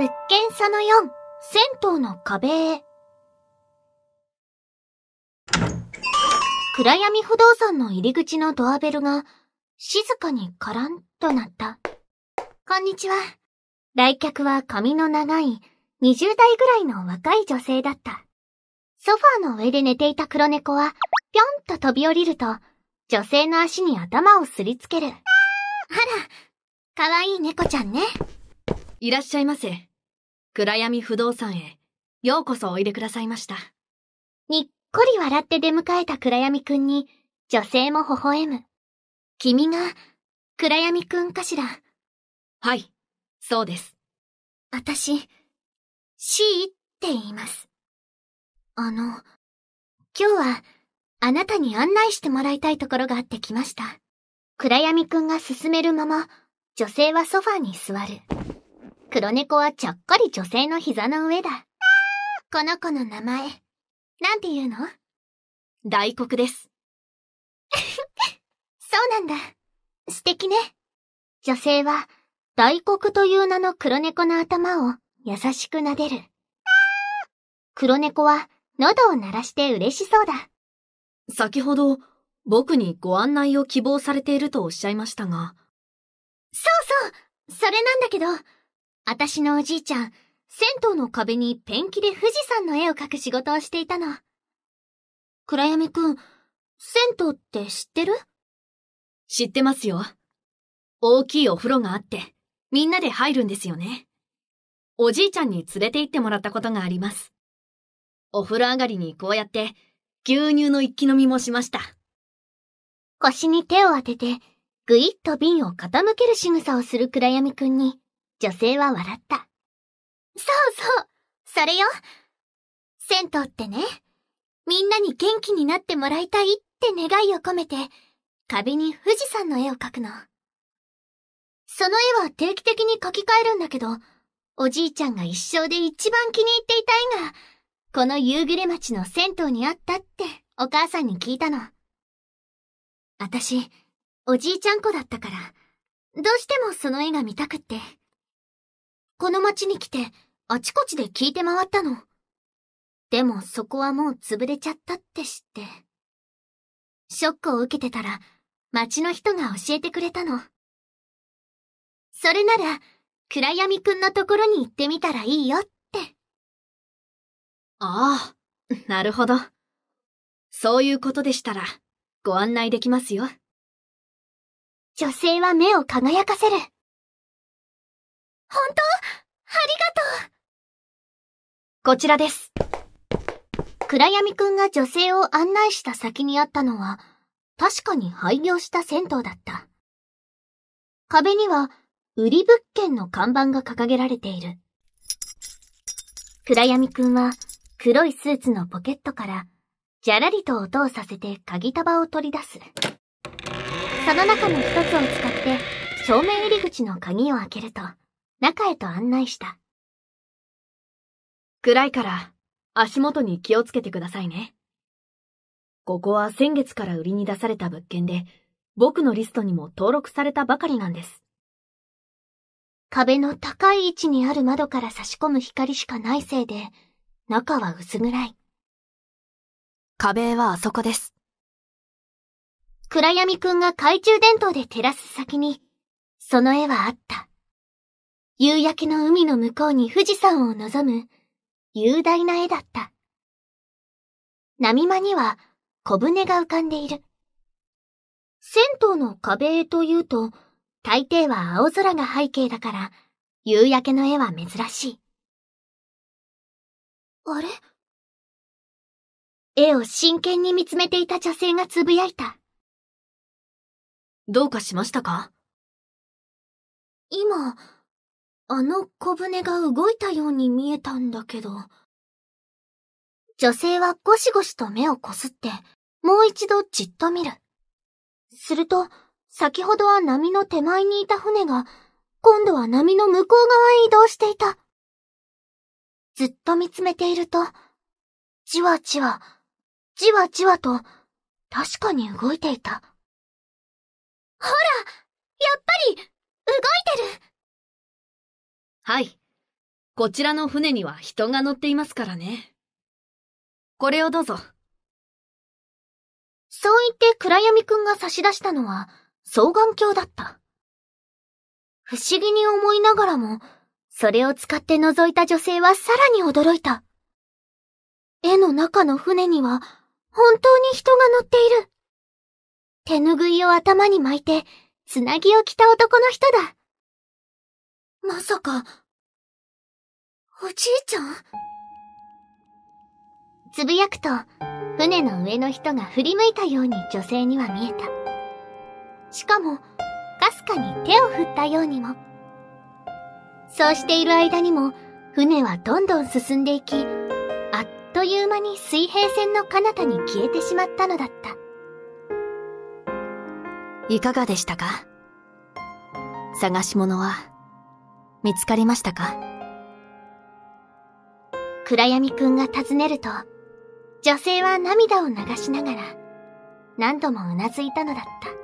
物件その4、銭湯の壁へ。暗闇不動産の入り口のドアベルが静かにカランとなった。こんにちは。来客は髪の長い20代ぐらいの若い女性だった。ソファーの上で寝ていた黒猫はぴょんと飛び降りると女性の足に頭をすりつける。あら、かわいい猫ちゃんね。いらっしゃいませ。暗闇不動産へ、ようこそおいでくださいました。にっこり笑って出迎えた暗闇くんに、女性も微笑む。君が、暗闇くんかしら。はい、そうです。私、C って言います。あの、今日は、あなたに案内してもらいたいところがあって来ました。暗闇くんが進めるまま、女性はソファーに座る。黒猫はちゃっかり女性の膝の上だ。この子の名前、なんて言うの大黒です。そうなんだ。素敵ね。女性は、大黒という名の黒猫の頭を優しく撫でる。黒猫は喉を鳴らして嬉しそうだ。先ほど僕にご案内を希望されているとおっしゃいましたが。そうそうそれなんだけど、私のおじいちゃん、銭湯の壁にペンキで富士山の絵を描く仕事をしていたの。暗闇くん、銭湯って知ってる知ってますよ。大きいお風呂があって、みんなで入るんですよね。おじいちゃんに連れて行ってもらったことがあります。お風呂上がりにこうやって、牛乳の一気飲みもしました。腰に手を当てて、ぐいっと瓶を傾ける仕草をする暗闇くんに、女性は笑った。そうそう、それよ。銭湯ってね、みんなに元気になってもらいたいって願いを込めて、壁に富士山の絵を描くの。その絵は定期的に描き換えるんだけど、おじいちゃんが一生で一番気に入っていた絵が、この夕暮れ町の銭湯にあったってお母さんに聞いたの。私、おじいちゃん子だったから、どうしてもその絵が見たくって。この町に来て、あちこちで聞いて回ったの。でもそこはもう潰れちゃったって知って。ショックを受けてたら、町の人が教えてくれたの。それなら、暗闇くんのところに行ってみたらいいよって。ああ、なるほど。そういうことでしたら、ご案内できますよ。女性は目を輝かせる。本当ありがとうこちらです。暗闇くんが女性を案内した先にあったのは、確かに廃業した銭湯だった。壁には、売り物件の看板が掲げられている。暗闇くんは、黒いスーツのポケットから、じゃらりと音をさせて鍵束を取り出す。その中の一つを使って、正面入り口の鍵を開けると、中へと案内した。暗いから足元に気をつけてくださいね。ここは先月から売りに出された物件で、僕のリストにも登録されたばかりなんです。壁の高い位置にある窓から差し込む光しかないせいで、中は薄暗い。壁はあそこです。暗闇くんが懐中電灯で照らす先に、その絵はあった。夕焼けの海の向こうに富士山を望む雄大な絵だった。波間には小舟が浮かんでいる。銭湯の壁絵というと、大抵は青空が背景だから、夕焼けの絵は珍しい。あれ絵を真剣に見つめていた女性がつぶやいた。どうかしましたか今、あの小舟が動いたように見えたんだけど。女性はゴシゴシと目をこすって、もう一度じっと見る。すると、先ほどは波の手前にいた船が、今度は波の向こう側へ移動していた。ずっと見つめていると、じわじわ、じわじわと、確かに動いていた。ほらやっぱり、動いてるはい。こちらの船には人が乗っていますからね。これをどうぞ。そう言って暗闇くんが差し出したのは双眼鏡だった。不思議に思いながらも、それを使って覗いた女性はさらに驚いた。絵の中の船には本当に人が乗っている。手ぬぐいを頭に巻いて、つなぎを着た男の人だ。まさか、おじいちゃんつぶやくと、船の上の人が振り向いたように女性には見えた。しかも、かすかに手を振ったようにも。そうしている間にも、船はどんどん進んでいき、あっという間に水平線の彼方に消えてしまったのだった。いかがでしたか探し物は見つかりましたか暗闇くんが尋ねると、女性は涙を流しながら、何度もうなずいたのだった。